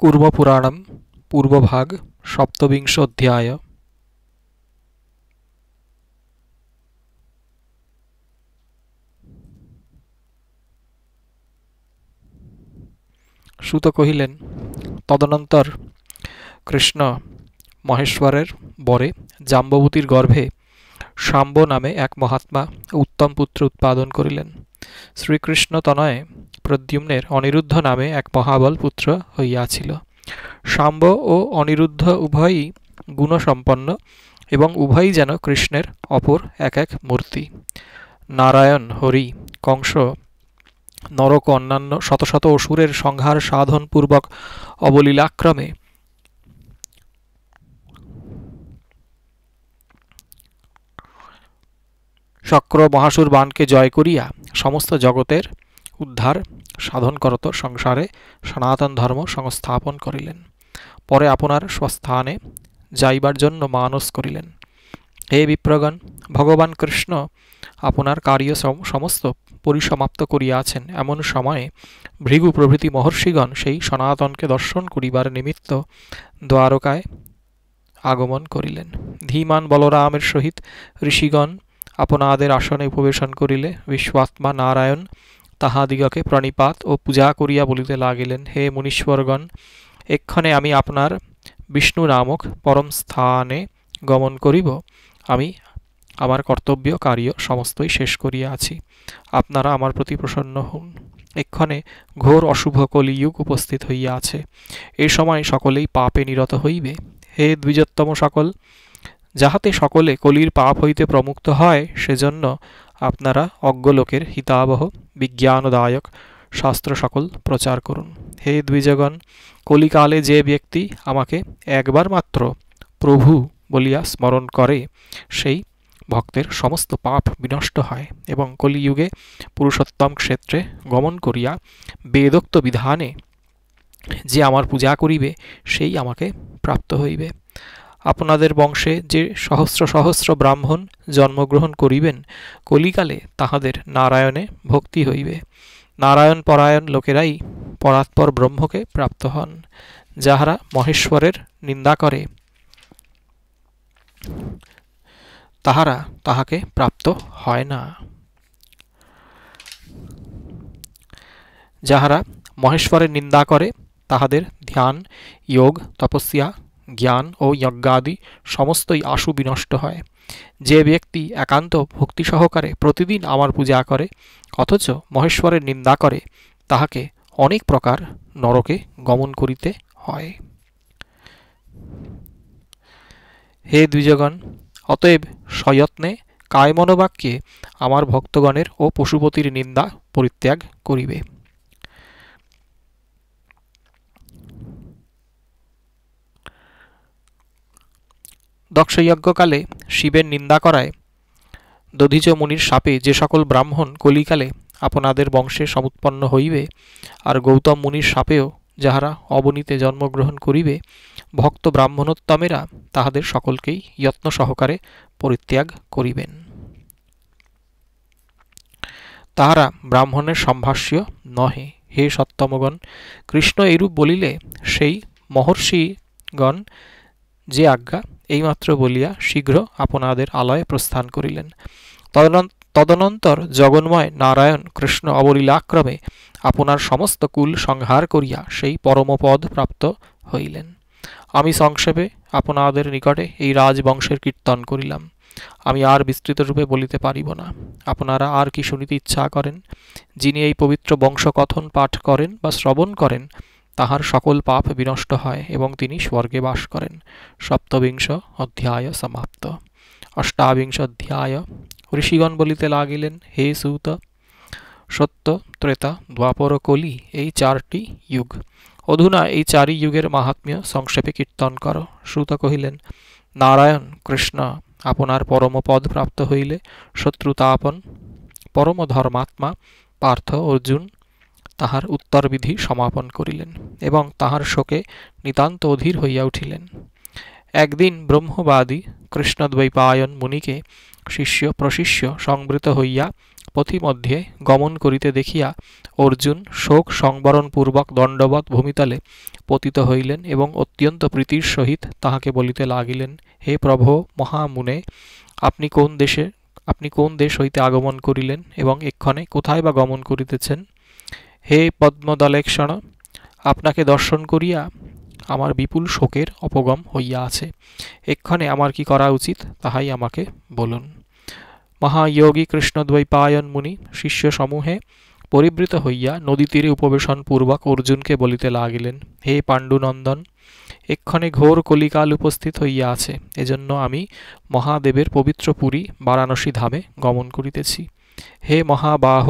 কুর্মপুরাণম পূর্বভাগ সপ্তবিংশ অধ্যায় সুত কহিলেন তদনন্তর কৃষ্ণ মহেশ্বরের বরে জাম্ববতীর গর্ভে সাম্ব নামে এক মহাত্মা উত্তম পুত্র উৎপাদন করিলেন শ্রীকৃষ্ণ তনয়ে প্রদ্যুম্নের অনিরুদ্ধ নামে এক মহাবল পুত্র হইয়াছিল শাম্ব ও অনিরুদ্ধ উভয়ই গুণসম্পন্ন এবং উভয়ই যেন কৃষ্ণের অপর এক এক মূর্তি নারায়ণ হরি কংস নরক অন্যান্য শত শত অসুরের সংহার সাধনপূর্বক অবলীলাক্রমে শক্র মহাসুর বানকে জয় করিয়া সমস্ত জগতের উদ্ধার সাধন করত সংসারে সনাতন ধর্ম সংস্থাপন করিলেন পরে আপনার স্বস্থানে যাইবার জন্য মানস করিলেন হে বিপ্রগণ ভগবান কৃষ্ণ আপনার কার্য সমস্ত পরিসমাপ্ত করিয়াছেন এমন সময়ে ভৃগু প্রভৃতি মহর্ষিগণ সেই সনাতনকে দর্শন করিবার নিমিত্ত দ্বারকায় আগমন করিলেন ধীমান বলরামের সহিত ঋষিগণ আপনাদের আসনে উপবেশন করিলে বিশ্বাত্মা নারায়ণ তাহাদিগকে প্রণিপাত ও পূজা করিয়া বলিতে লাগিলেন হে মুনীশ্বরগণ এক্ষণে আমি আপনার বিষ্ণু নামক পরম স্থানে গমন করিব আমি আমার কর্তব্য কার্য সমস্তই শেষ করিয়া আছি আপনারা আমার প্রতি প্রসন্ন হন এক্ষণে ঘোর অশুভ কলিযুগ উপস্থিত হইয়া আছে এ সময় সকলেই পাপে নিরত হইবে হে দ্বিজত্তম সকল যাহাতে সকলে কলির পাপ হইতে প্রমুক্ত হয় সেজন্য আপনারা অজ্ঞ লোকের হিতাবহ বিজ্ঞানদায়ক শাস্ত্র সকল প্রচার করুন হে দ্বিজগণ কলিকালে যে ব্যক্তি আমাকে একবার মাত্র প্রভু বলিয়া স্মরণ করে সেই ভক্তের সমস্ত পাপ বিনষ্ট হয় এবং কলিযুগে পুরুষোত্তম ক্ষেত্রে গমন করিয়া বেদোক্ত বিধানে যে আমার পূজা করিবে সেই আমাকে প্রাপ্ত হইবে আপনাদের বংশে যে সহস্র সহস্র ব্রাহ্মণ জন্মগ্রহণ করিবেন কলিকালে তাহাদের নারায়ণে ভক্তি হইবে নারায়ণ পরায়ণ লোকেরাই পরাৎপর ব্রহ্মকে প্রাপ্ত হন যাহারা মহেশ্বরের নিন্দা করে তাহারা তাহাকে প্রাপ্ত হয় না যাহারা মহেশ্বরের নিন্দা করে তাহাদের ধ্যান যোগ তপস্যা জ্ঞান ও যজ্ঞাদি সমস্তই আশু বিনষ্ট হয় যে ব্যক্তি একান্ত ভক্তি সহকারে প্রতিদিন আমার পূজা করে অথচ মহেশ্বরের নিন্দা করে তাহাকে অনেক প্রকার নরকে গমন করিতে হয় হে দ্বিজগণ অতএব সযত্নে কায়মনোবাক্যে আমার ভক্তগণের ও পশুপতির নিন্দা পরিত্যাগ করিবে যজ্ঞকালে শিবের নিন্দা করায় দধিজ মুনির সাপে যে সকল ব্রাহ্মণ কলিকালে আপনাদের বংশে সমুৎপন্ন হইবে আর গৌতম মুনির সাপেও যাহারা অবনীতে জন্মগ্রহণ করিবে ভক্ত ব্রাহ্মণোত্তমেরা তাহাদের সকলকেই যত্ন সহকারে পরিত্যাগ করিবেন তাহারা ব্রাহ্মণের সম্ভাষ্য নহে হে সত্তমগণ কৃষ্ণ এরূপ বলিলে সেই মহর্ষিগণ যে আজ্ঞা এইমাত্র বলিয়া শীঘ্র আপনাদের আলয়ে প্রস্থান করিলেন তদনন্তর জগন্ময় নারায়ণ কৃষ্ণ অবলীলাক্রমে আপনার সমস্ত কুল সংহার করিয়া সেই পরমপদ প্রাপ্ত হইলেন আমি সংক্ষেপে আপনাদের নিকটে এই রাজবংশের কীর্তন করিলাম আমি আর বিস্তৃতরূপে বলিতে পারিব না আপনারা আর কি শুনিতে ইচ্ছা করেন যিনি এই পবিত্র বংশকথন পাঠ করেন বা শ্রবণ করেন তাহার সকল পাপ বিনষ্ট হয় এবং তিনি স্বর্গে বাস করেন সপ্তবিংশ অধ্যায় সমাপ্ত অষ্টাবিংশ অধ্যায় ঋষিগণ বলিতে লাগিলেন হে সুত সত্য ত্রেতা দ্বাপর কলি এই চারটি যুগ অধুনা এই চারি যুগের মাহাত্ম্য সংক্ষেপে কীর্তন কর সুত কহিলেন নারায়ণ কৃষ্ণ আপনার পরমপদ প্রাপ্ত হইলে শত্রুতাপন পরম ধর্মাত্মা পার্থ অর্জুন তাহার উত্তরবিধি সমাপন করিলেন এবং তাহার শোকে নিতান্ত অধীর হইয়া উঠিলেন একদিন ব্রহ্মবাদী কৃষ্ণদ্বৈপায়ন মুনিকে শিষ্য প্রশিষ্য সংবৃত হইয়া পথিমধ্যে গমন করিতে দেখিয়া অর্জুন শোক সংবরণপূর্বক দণ্ডবৎ ভূমিতলে পতিত হইলেন এবং অত্যন্ত প্রীতির সহিত তাহাকে বলিতে লাগিলেন হে প্রভ মহামুনে আপনি কোন দেশে আপনি কোন দেশ হইতে আগমন করিলেন এবং এক্ষণে কোথায় বা গমন করিতেছেন হে পদ্মদলেক্ষণ আপনাকে দর্শন করিয়া আমার বিপুল শোকের অপগম হইয়া আছে এক্ষণে আমার কি করা উচিত তাহাই আমাকে বলুন মহায়োগী কৃষ্ণদ্বৈপায়ন মুনি শিষ্য সমূহে পরিবৃত হইয়া নদী তীরে উপবেশন পূর্বক অর্জুনকে বলিতে লাগিলেন হে পাণ্ডুনন্দন এক্ষণে ঘোর কলিকাল উপস্থিত হইয়া আছে এজন্য আমি মহাদেবের পবিত্র পুরী বারাণসী ধামে গমন করিতেছি হে মহাবাহ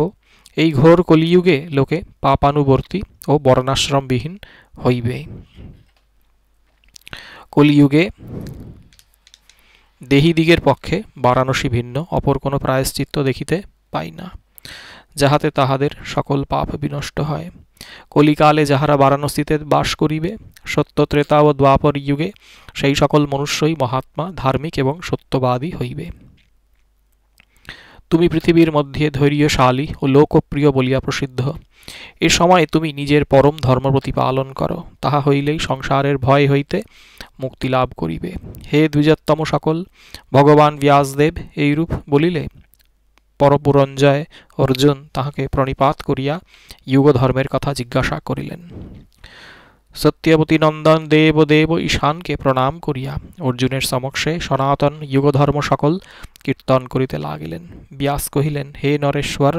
এই ঘোর কলিযুগে লোকে পাপানুবর্তী ও বর্ণাশ্রমবিহীন হইবে কলিযুগে দেহিদিগের পক্ষে বারাণসী ভিন্ন অপর কোনো প্রায়শ্চিত্ত দেখিতে পাই না যাহাতে তাহাদের সকল পাপ বিনষ্ট হয় কলিকালে যাহারা বারাণসীতে বাস করিবে সত্য ত্রেতা ও দ্বাপর যুগে সেই সকল মনুষ্যই মহাত্মা ধার্মিক এবং সত্যবাদী হইবে তুমি পৃথিবীর মধ্যে ধৈর্যশালী ও লোকপ্রিয় বলিয়া প্রসিদ্ধ এ সময় তুমি নিজের পরম ধর্ম প্রতিপালন করো তাহা হইলেই সংসারের ভয় হইতে মুক্তি লাভ করিবে হে দ্বিজাত্তম সকল ভগবান ব্যাসদেব এইরূপ বলিলে পরপুরঞ্জয় অর্জুন তাহাকে প্রণিপাত করিয়া যুগধর্মের কথা জিজ্ঞাসা করিলেন সত্যবতী নন্দন দেব দেব ঈশানকে প্রণাম করিয়া অর্জুনের সমক্ষে সনাতন যুগধর্ম সকল কীর্তন করিতে লাগিলেন ব্যাস কহিলেন হে নরেশ্বর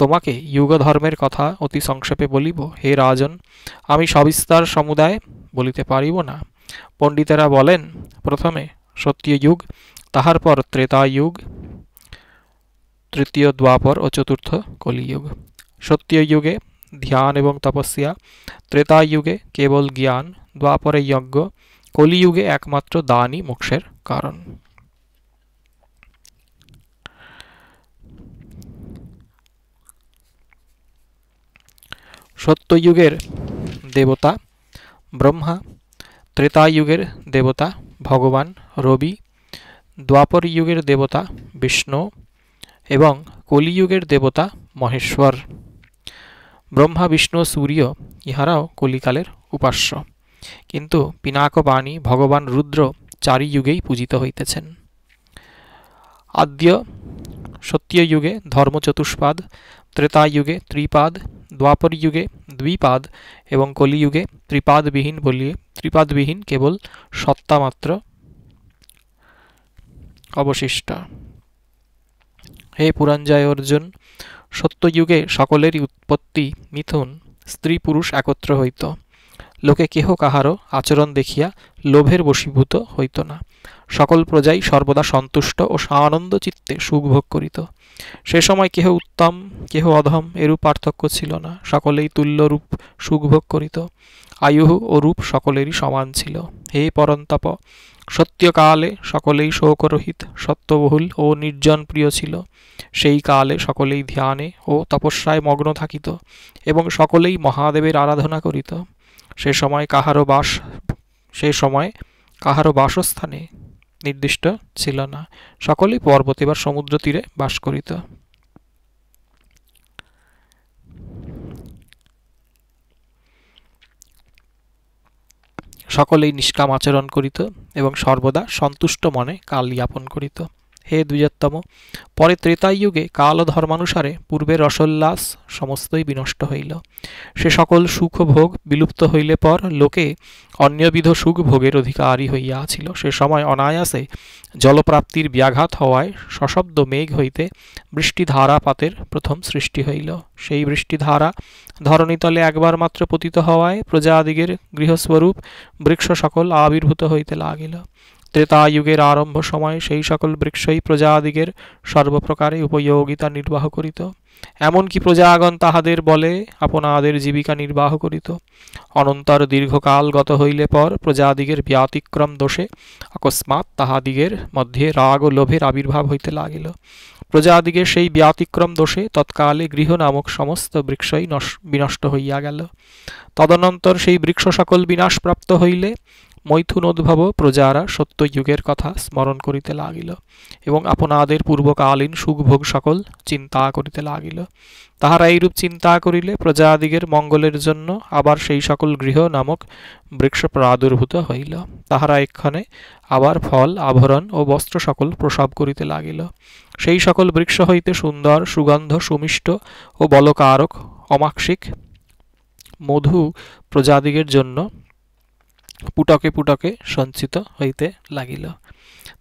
তোমাকে যুগধর্মের কথা অতি সংক্ষেপে বলিব হে রাজন আমি সবিস্তার সমুদায় বলিতে পারিব না পণ্ডিতেরা বলেন প্রথমে সত্যযুগ তাহার পর ত্রেতাযুগ তৃতীয় দ্বাপর ও চতুর্থ কলিযুগ সত্যযুগে ধ্যান এবং তপস্যা ত্রেতা যুগে কেবল জ্ঞান দ্বাপরে যজ্ঞ কলিযুগে একমাত্র দানই মোক্ষের কারণ সত্যযুগের দেবতা ব্রহ্মা ত্রেতাযুগের দেবতা ভগবান রবি দ্বাপর যুগের দেবতা বিষ্ণু এবং কলিযুগের দেবতা মহেশ্বর ব্রহ্মা বিষ্ণু সূর্য ইহারাও কলিকালের উপাস্য কিন্তু পিনাক বাণী ভগবান রুদ্র চারি যুগেই পূজিত হইতেছেন আদ্য সত্যযুগে ধর্মচতুষ্পাদ ত্রেতাযুগে ত্রিপাদ দ্বাপর যুগে দ্বিপাদ এবং কলিযুগে ত্রিপাদবিহীন বলিয়ে ত্রিপাদবিহীন কেবল সত্তামাত্র অবশিষ্ট হে পুরাঞ্জয় অর্জুন সত্যযুগে সকলেরই উৎপত্তি মিথুন স্ত্রী পুরুষ একত্র হইত লোকে কেহ কাহারও আচরণ দেখিয়া লোভের বশীভূত হইত না সকল প্রজাই সর্বদা সন্তুষ্ট ও সানন্দ চিত্তে সুখভোগ করিত সে সময় কেহ উত্তম কেহ অধম এরূপ পার্থক্য ছিল না সকলেই তুল্যরূপ সুখভোগ করিত আয়ুহ ও রূপ সকলেরই সমান ছিল হে পরন্তপ সত্যকালে সকলেই শোকরহিত সত্যবহুল ও নির্জন প্রিয় ছিল সেই কালে সকলেই ধ্যানে ও তপস্যায় মগ্ন থাকিত এবং সকলেই মহাদেবের আরাধনা করিত সে সময় কাহারও বাস সে সময় কাহারও বাসস্থানে নির্দিষ্ট ছিল না সকলেই পর্বতে বা সমুদ্র তীরে বাস করিত সকলেই নিষ্কাম আচরণ করিত এবং সর্বদা সন্তুষ্ট মনে কাল যাপন করিত হে দ্বিজোত্তম পরে ত্রেতায়ুগে ধর্মানুসারে পূর্বের রসোল্লাস সমস্তই বিনষ্ট হইল সে সকল সুখ ভোগ বিলুপ্ত হইলে পর লোকে অন্যবিধ সুখ ভোগের অধিকারী হইয়াছিল সে সময় অনায়াসে জলপ্রাপ্তির ব্যাঘাত হওয়ায় সশব্দ মেঘ হইতে বৃষ্টিধারাপাতের প্রথম সৃষ্টি হইল সেই বৃষ্টিধারা ধরণীতলে একবার মাত্র পতিত হওয়ায় প্রজাদিগের গৃহস্বরূপ বৃক্ষ সকল আবির্ভূত হইতে লাগিল ত্রেতাযুগের আরম্ভ সময় সেই সকল বৃক্ষই প্রজাদিগের সর্বপ্রকারে উপযোগিতা নির্বাহ করিত এমনকি প্রজাগণ তাহাদের বলে আপনাদের জীবিকা নির্বাহ করিত অনন্তর দীর্ঘকাল গত হইলে পর প্রজাদিগের ব্যতিক্রম দোষে অকস্মাৎ তাহাদিগের মধ্যে রাগ ও লোভের আবির্ভাব হইতে লাগিল প্রজাদিগের সেই ব্যতিক্রম দোষে তৎকালে গৃহ নামক সমস্ত বৃক্ষই বিনষ্ট হইয়া গেল তদনন্তর সেই বৃক্ষ সকল বিনাশপ্রাপ্ত হইলে মৈথুনোদ্ভব প্রজারা সত্যযুগের কথা স্মরণ করিতে লাগিল এবং আপনাদের পূর্বকালীন সুখভোগ সকল চিন্তা করিতে লাগিল তাহারা এইরূপ চিন্তা করিলে প্রজাদিগের মঙ্গলের জন্য আবার সেই সকল গৃহ নামক বৃক্ষ প্রাদুর্ভূত হইল তাহারা এক্ষণে আবার ফল আভরণ ও বস্ত্র সকল প্রসব করিতে লাগিল সেই সকল বৃক্ষ হইতে সুন্দর সুগন্ধ সুমিষ্ট ও বলকারক অমাক্ষিক মধু প্রজাদিগের জন্য পুটকে পুটকে সঞ্চিত হইতে লাগিল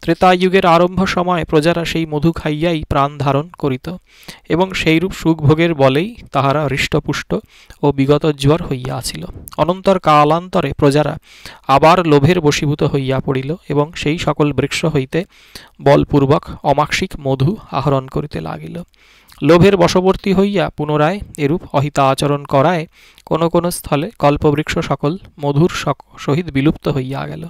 ত্রেতাযুগের আরম্ভ সময় প্রজারা সেই মধু খাইয়াই প্রাণ ধারণ করিত এবং সেইরূপ সুখভোগের বলেই তাহারা হৃষ্টপুষ্ট ও বিগত জ্বর হইয়াছিল অনন্তর কালান্তরে প্রজারা আবার লোভের বশীভূত হইয়া পড়িল এবং সেই সকল বৃক্ষ হইতে বলপূর্বক অমাক্ষিক মধু আহরণ করিতে লাগিল লোভের বশবর্তী হইয়া পুনরায় এরূপ অহিতা আচরণ করায় কোন কোন স্থলে কল্পবৃক্ষ সকল মধুর সহিত বিলুপ্ত হইয়া গেল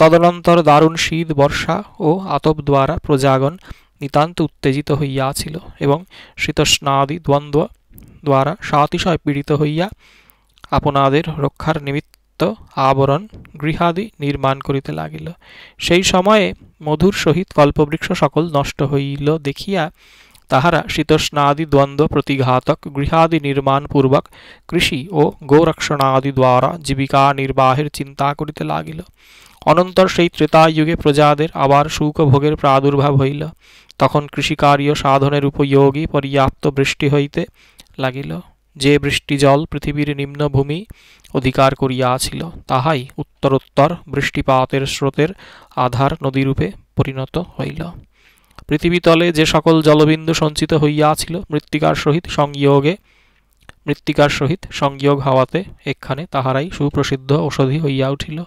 তদনন্তর দারুণ শীত বর্ষা ও আতপ দ্বারা প্রজাগণ নিতান্ত উত্তেজিত হইয়াছিল এবং শীতস্নাদি দ্বন্দ্ব দ্বারা সাতিশয় পীড়িত হইয়া আপনাদের রক্ষার নিমিত্ত আবরণ গৃহাদি নির্মাণ করিতে লাগিল সেই সময়ে মধুর সহিত কল্পবৃক্ষ সকল নষ্ট হইল দেখিয়া তাহারা শীতোষ্ণাদি দ্বন্দ্ব প্রতিঘাতক গৃহাদি নির্মাণ পূর্বক কৃষি ও গোরক্ষণাদি দ্বারা জীবিকা নির্বাহের চিন্তা করিতে লাগিল অনন্তর সেই ত্রেতাযুগে প্রজাদের আবার সুখভোগের প্রাদুর্ভাব হইল তখন কৃষিকার্য সাধনের উপযোগী পর্যাপ্ত বৃষ্টি হইতে লাগিল যে বৃষ্টি জল পৃথিবীর নিম্নভূমি অধিকার করিয়াছিল তাহাই উত্তরোত্তর বৃষ্টিপাতের স্রোতের আধার নদীরূপে পরিণত হইল পৃথিবীতলে যে সকল জলবিন্দু সঞ্চিত হইয়াছিল মৃত্তিকার সহিত সংযোগে মৃত্তিকার সহিত সংযোগ হওয়াতে এখানে তাহারাই সুপ্রসিদ্ধ ঔষধি হইয়া উঠিল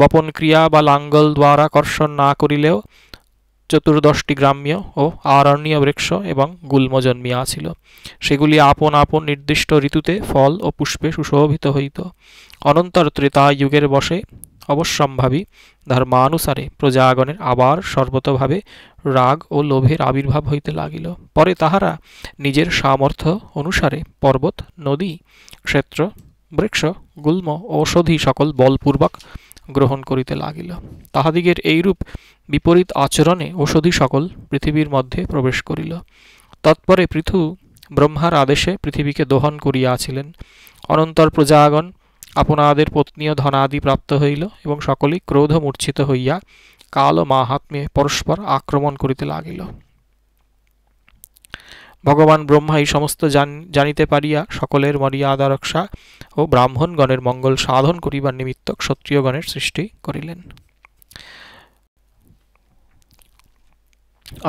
বপন ক্রিয়া বা লাঙ্গল দ্বারা কর্ষণ না করিলেও চতুর্দশটি গ্রাম্য ও আরণ্য বৃক্ষ এবং গুল্ম জন্মিয়াছিল সেগুলি আপন আপন নির্দিষ্ট ঋতুতে ফল ও পুষ্পে সুশোভিত হইত অনন্তর ত্রেতা যুগের বসে অবশ্যম্ভাবী ধর্মানুসারে প্রজাগণের আবার সর্বতভাবে রাগ ও লোভের আবির্ভাব হইতে লাগিল পরে তাহারা নিজের সামর্থ্য অনুসারে পর্বত নদী ক্ষেত্র বৃক্ষ গুল্ম ঔষধি সকল বলপূর্বক গ্রহণ করিতে লাগিল তাহাদিগের এইরূপ বিপরীত আচরণে ঔষধি সকল পৃথিবীর মধ্যে প্রবেশ করিল তৎপরে পৃথু ব্রহ্মার আদেশে পৃথিবীকে দোহন করিয়াছিলেন অনন্তর প্রজাগণ আপনাদের পত্নীয় ধনাদি প্রাপ্ত হইল এবং সকলেই ক্রোধ মূর্ছিত হইয়া কাল ও মাহাত্মে পরস্পর আক্রমণ করিতে লাগিল ভগবান ব্রহ্মা এই সমস্ত জানিতে পারিয়া সকলের মর্যাদা রক্ষা ও ব্রাহ্মণগণের মঙ্গল সাধন করিবার নিমিত্ত ক্ষত্রিয়গণের সৃষ্টি করিলেন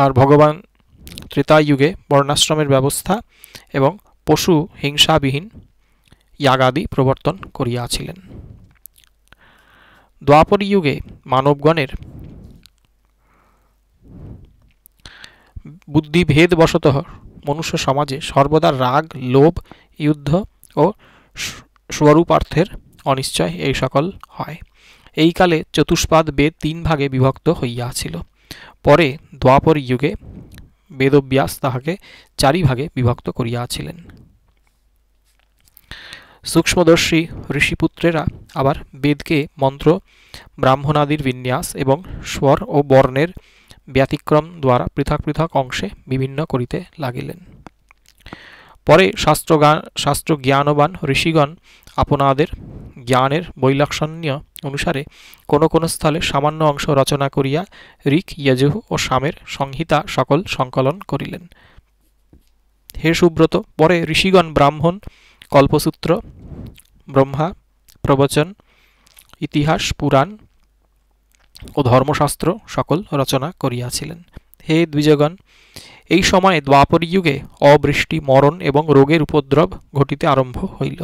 আর ভগবান ত্রেতা যুগে বর্ণাশ্রমের ব্যবস্থা এবং পশু হিংসাবিহীন ইয়াগাদি প্রবর্তন করিয়াছিলেন দ্বাপর যুগে মানবগণের বুদ্ধিভেদবশত মনুষ্য সমাজে সর্বদা রাগ লোভ যুদ্ধ ও স্বরূপার্থের অনিশ্চয় এই সকল হয় এই কালে চতুষ্পাদ বেদ তিন ভাগে বিভক্ত হইয়াছিল পরে দ্বাপর যুগে বেদব্যাস তাহাকে চারি ভাগে বিভক্ত করিয়াছিলেন সূক্ষ্মদর্শী ঋষিপুত্রেরা আবার বেদকে মন্ত্র ব্রাহ্মণাদির বিন্যাস এবং স্বর ও বর্ণের ব্যতিক্রম দ্বারা পৃথক পৃথক অংশে বিভিন্ন করিতে লাগিলেন পরে শাস্ত্রগান শাস্ত্র জ্ঞানবান ঋষিগণ আপনাদের জ্ঞানের বৈলক্ষণ্য অনুসারে কোন কোন স্থলে সামান্য অংশ রচনা করিয়া ঋক ইয়জুহ ও শামের সংহিতা সকল সংকলন করিলেন হে সুব্রত পরে ঋষিগণ ব্রাহ্মণ কল্পসূত্র ব্রহ্মা প্রবচন ইতিহাস পুরাণ ও ধর্মশাস্ত্র সকল রচনা করিয়াছিলেন হে দ্বিজগণ এই সময়ে দ্বাপর যুগে অবৃষ্টি মরণ এবং রোগের উপদ্রব ঘটিতে আরম্ভ হইল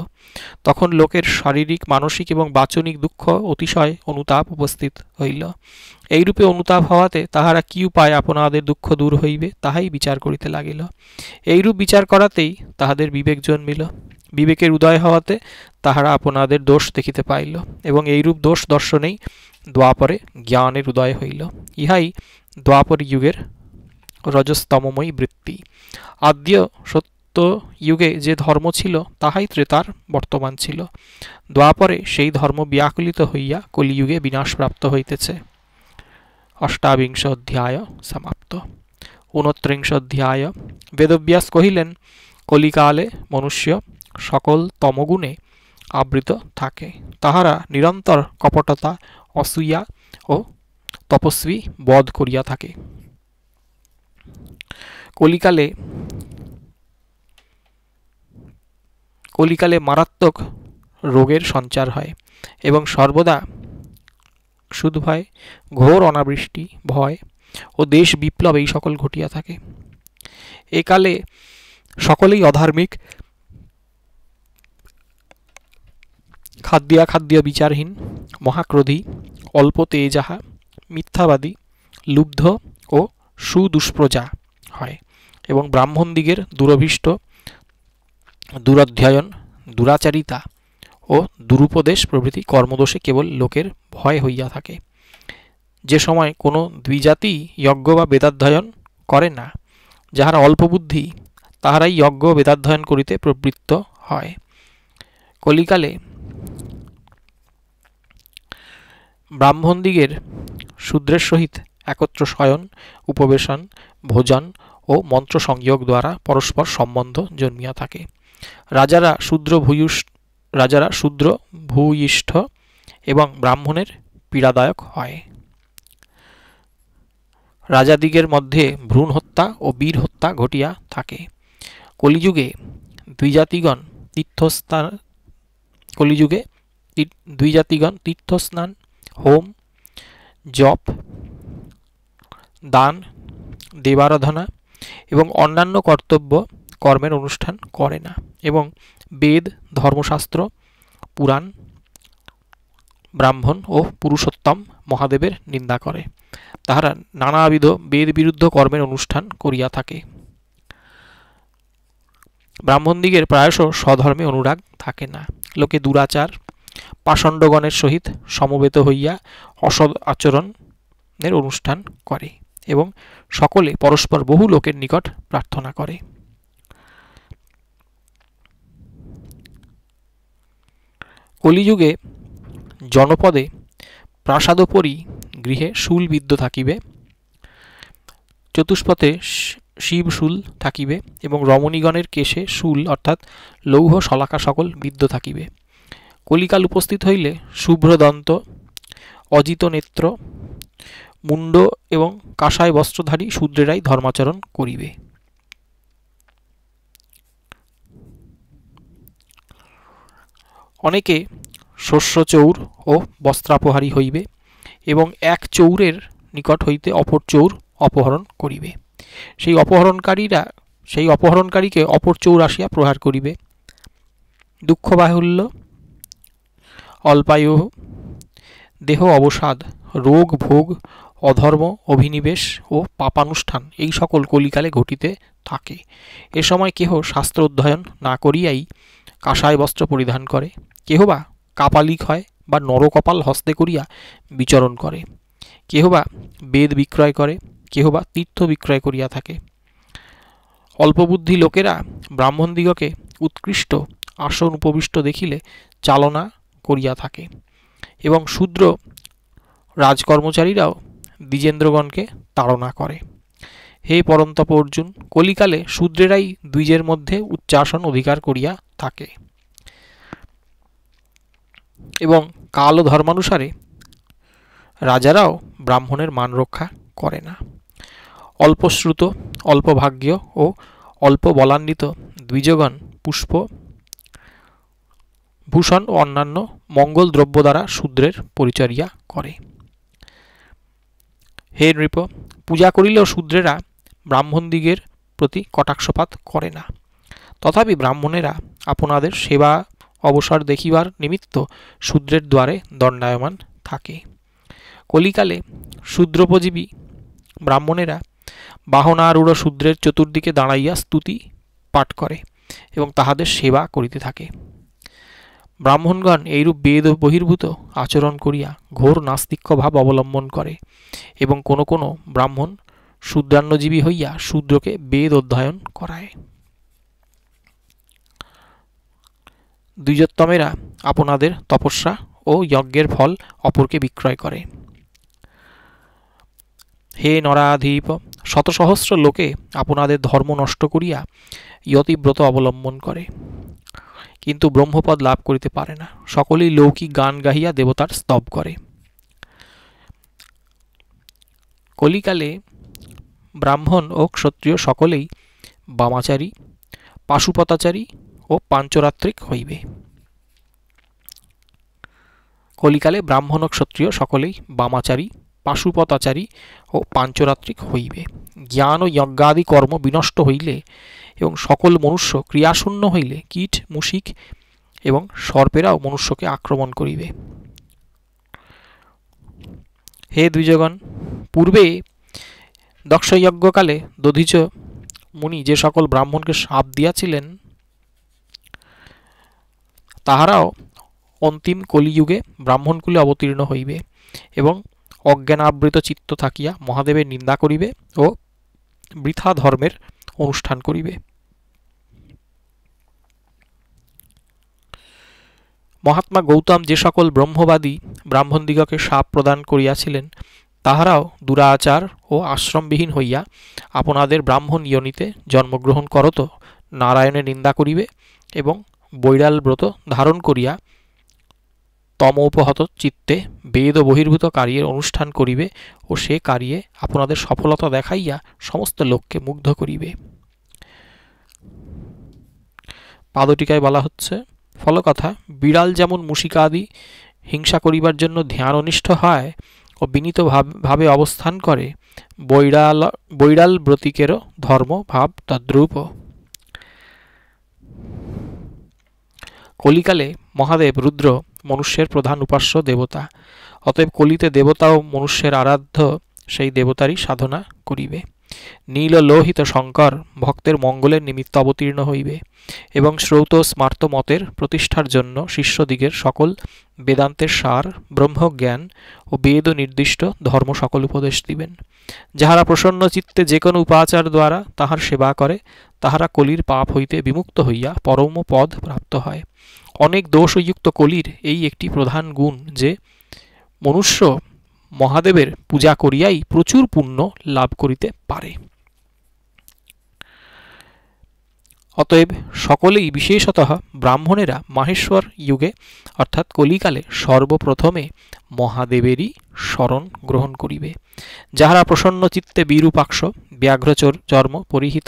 তখন লোকের শারীরিক মানসিক এবং বাচনিক দুঃখ অতিশয় অনুতাপ উপস্থিত হইল এইরূপে অনুতাপ হওয়াতে তাহারা কি উপায় আপনাদের দুঃখ দূর হইবে তাহাই বিচার করিতে লাগিল এইরূপ বিচার করাতেই তাহাদের বিবেক জন্মিল বিবেকের উদয় হওয়াতে তাহারা আপনাদের দোষ দেখিতে পাইল এবং এইরূপ দোষ দর্শনেই দ্বাপরে জ্ঞানের উদয় হইল ইহাই দোয়াপর যুগের রজস্তমময়ী বৃত্তি আদ্য সত্য যুগে যে ধর্ম ছিল তাহাই ত্রেতার বর্তমান ছিল দ্বাপরে সেই ধর্ম ব্যাকুলিত হইয়া কলিযুগে বিনাশপ্রাপ্ত হইতেছে অষ্টাবিংশ অধ্যায় সমাপ্ত ঊনত্রিংশ অধ্যায় বেদব্যাস কহিলেন কলিকালে মনুষ্য সকল তমগুণে আবৃত থাকে তাহারা নিরন্তর কপটতা অসূয়া ও তপস্বী বধ করিয়া থাকে কলিকালে কলিকালে মারাত্মক রোগের সঞ্চার হয় এবং সর্বদা সুদভয় ঘোর অনাবৃষ্টি ভয় ও দেশ বিপ্লব এই সকল ঘটিয়া থাকে একালে সকলেই অধার্মিক খাদ্য বিচারহীন মহাক্রোধী অল্প তেজাহা মিথ্যাবাদী লুব্ধ ও সুদুষ্প্রজা হয় এবং ব্রাহ্মণদিগের দুরভিষ্ট দুরাধ্যায়ন দুরাচারিতা ও দুরুপদেশ প্রভৃতি কর্মদোষে কেবল লোকের ভয় হইয়া থাকে যে সময় কোনো দ্বিজাতি যজ্ঞ বা বেদাধ্যয়ন করে না যাহারা অল্প বুদ্ধি তাহারাই যজ্ঞ বেদাধ্যয়ন করিতে প্রবৃত্ত হয় কলিকালে ব্রাহ্মণদিগের শূদ্রের সহিত একত্র শয়ন উপবেশন ভোজন ও মন্ত্র সংযোগ দ্বারা পরস্পর সম্বন্ধ জন্মিয়া থাকে রাজারা শূদ্র ভূয়ুষ রাজারা শূদ্র ভূয়িষ্ঠ এবং ব্রাহ্মণের পীড়াদায়ক হয় রাজাদিগের মধ্যে ভ্রূণ হত্যা ও বীর হত্যা ঘটিয়া থাকে কলিযুগে দ্বিজাতিগণ তীর্থস্থান কলিযুগে দুই জাতিগণ তীর্থস্নান হোম জপ দান দেবারাধনা এবং অন্যান্য কর্তব্য কর্মের অনুষ্ঠান করে না এবং বেদ ধর্মশাস্ত্র পুরাণ ব্রাহ্মণ ও পুরুষোত্তম মহাদেবের নিন্দা করে তাহারা নানাবিধ বেদ বিরুদ্ধ কর্মের অনুষ্ঠান করিয়া থাকে ব্রাহ্মণদিগের প্রায়শ স্বধর্মে অনুরাগ থাকে না লোকে দুরাচার পাষণ্ডগণের সহিত সমবেত হইয়া অসদ আচরণের অনুষ্ঠান করে এবং সকলে পরস্পর বহু লোকের নিকট প্রার্থনা করে কলিযুগে জনপদে প্রাসাদোপরি গৃহে শুলবিদ্য থাকিবে চতুষ্পথে শিব শুল থাকিবে এবং রমণীগণের কেশে শুল অর্থাৎ লৌহ শলাকা সকল বিদ্য থাকিবে কলিকাল উপস্থিত হইলে শুভ্রদন্ত অজিত নেত্র মুন্ড এবং কাঁসায় বস্ত্রধারী শূদ্রেরাই ধর্মাচরণ করিবে অনেকে শস্য চৌর ও বস্ত্রাপহারী হইবে এবং এক চৌরের নিকট হইতে অপর চৌর অপহরণ করিবে সেই অপহরণকারীরা সেই অপহরণকারীকে অপর চৌর আসিয়া প্রহার করিবে দুঃখ বাহুল্য অল্পায়ু দেহ অবসাদ রোগ ভোগ অধর্ম অভিনিবেশ ও পাপানুষ্ঠান এই সকল কলিকালে ঘটিতে থাকে এ সময় কেহ শাস্ত্র অধ্যয়ন না করিয়াই কাঁসায় বস্ত্র পরিধান করে কেহ বা কাপালিক হয় বা নরকপাল হস্তে করিয়া বিচরণ করে কেহ বা বেদ বিক্রয় করে কেহ বা তীর্থ বিক্রয় করিয়া থাকে অল্পবুদ্ধি লোকেরা ব্রাহ্মণদিগকে উৎকৃষ্ট আসন উপবিষ্ট দেখিলে চালনা করিয়া থাকে এবং শূদ্র রাজকর্মচারীরাও দ্বিজেন্দ্রগণকে তাড়না করে হে পরন্তপ অর্জুন কলিকালে শূদ্রেরাই দ্বিজের মধ্যে উচ্চাসন অধিকার করিয়া থাকে এবং কাল ও ধর্মানুসারে রাজারাও ব্রাহ্মণের মান রক্ষা করে না অল্পশ্রুত অল্পভাগ্য ও অল্প বলান্বিত দ্বিজগণ পুষ্প ভূষণ ও অন্যান্য মঙ্গল দ্রব্য দ্বারা শূদ্রের পরিচর্যা করে হে নৃপ পূজা করিলেও শূদ্রেরা ব্রাহ্মণদিগের প্রতি কটাক্ষপাত করে না তথাপি ব্রাহ্মণেরা আপনাদের সেবা অবসর দেখিবার নিমিত্ত শূদ্রের দ্বারে দণ্ডায়মান থাকে কলিকালে শূদ্রোপজীবী ব্রাহ্মণেরা বাহনারূঢ় শূদ্রের চতুর্দিকে দাঁড়াইয়া স্তুতি পাঠ করে এবং তাহাদের সেবা করিতে থাকে ব্রাহ্মণগণ এইরূপ বেদ বহির্ভূত আচরণ করিয়া ঘোর নাস্তিক্য ভাব অবলম্বন করে এবং কোন কোন ব্রাহ্মণ শূদ্রান্নজীবী হইয়া শূদ্রকে বেদ অধ্যয়ন করায় দ্বিজোত্তমেরা আপনাদের তপস্যা ও যজ্ঞের ফল অপরকে বিক্রয় করে হে নরাধিপ শত সহস্র লোকে আপনাদের ধর্ম নষ্ট করিয়া ইয়তিব্রত অবলম্বন করে কিন্তু ব্রহ্মপদ লাভ করিতে পারে না সকলেই লৌকিক গান গাহিয়া দেবতার স্তব করে কলিকালে ব্রাহ্মণ ও ক্ষত্রিয় সকলেই বামাচারী পাশুপতাচারী ও পাঞ্চরাত্রিক হইবে কলিকালে ব্রাহ্মণ ও ক্ষত্রিয় সকলেই বামাচারী পাশুপতাচারী ও পাঞ্চরাত্রিক হইবে জ্ঞান ও যজ্ঞাদি কর্ম বিনষ্ট হইলে এবং সকল মনুষ্য ক্রিয়াশূন্য হইলে কীট মুশিক এবং সর্পেরাও মনুষ্যকে আক্রমণ করিবে হে দ্বিজগণ পূর্বে দক্ষযজ্ঞকালে দধিজ মুনি যে সকল ব্রাহ্মণকে সাপ দিয়াছিলেন তাহারাও অন্তিম কলিযুগে ব্রাহ্মণকুলে অবতীর্ণ হইবে এবং অজ্ঞানাবৃত চিত্ত থাকিয়া মহাদেবের নিন্দা করিবে ও বৃথা ধর্মের অনুষ্ঠান করিবে মহাত্মা গৌতম যে সকল ব্রহ্মবাদী ব্রাহ্মণদিগকে সাপ প্রদান করিয়াছিলেন তাহারাও দুরাচার ও আশ্রমবিহীন হইয়া আপনাদের ব্রাহ্মণ ইয়নিতে জন্মগ্রহণ করত নারায়ণের নিন্দা করিবে এবং বৈরাল ব্রত ধারণ করিয়া তমোপহত চিত্তে বেদ বহির্ভূত কার্যের অনুষ্ঠান করিবে ও সে কার্যে আপনাদের সফলতা দেখাইয়া সমস্ত লোককে মুগ্ধ করিবে পাদটিকায় বলা হচ্ছে ফলকথা বিড়াল যেমন মুশিকাদি হিংসা করিবার জন্য ধ্যান অনিষ্ঠ হয় ও বিনীত ভাবে অবস্থান করে বৈড়াল বৈড়াল ব্রতিকেরও ধর্ম ভাব তদ্রূপ কলিকালে মহাদেব রুদ্র মনুষ্যের প্রধান উপাস্য দেবতা অতএব কলিতে দেবতা ও মনুষ্যের আরাধ্য সেই দেবতারই সাধনা করিবে নীল লোহিত শঙ্কর ভক্তের মঙ্গলের নিমিত্ত অবতীর্ণ হইবে এবং শ্রৌত স্মার্ত মতের প্রতিষ্ঠার জন্য শিষ্যদিগের সকল বেদান্তের সার ব্রহ্মজ্ঞান ও বেদ ও নির্দিষ্ট ধর্ম সকল উপদেশ দিবেন যাহারা প্রসন্ন চিত্তে যে কোনো উপাচার দ্বারা তাহার সেবা করে তাহারা কলির পাপ হইতে বিমুক্ত হইয়া পরম পদ প্রাপ্ত হয় অনেক দোষযুক্ত কলির এই একটি প্রধান গুণ যে মনুষ্য মহাদেবের পূজা করিয়াই প্রচুর পুণ্য লাভ করিতে পারে অতএব সকলেই বিশেষত ব্রাহ্মণেরা মাহেশ্বর যুগে অর্থাৎ কলিকালে সর্বপ্রথমে মহাদেবেরই স্মরণ গ্রহণ করিবে যাহারা প্রসন্ন চিত্তে বিরূপাক্ষ ব্যাঘ্রচর চর্ম পরিহিত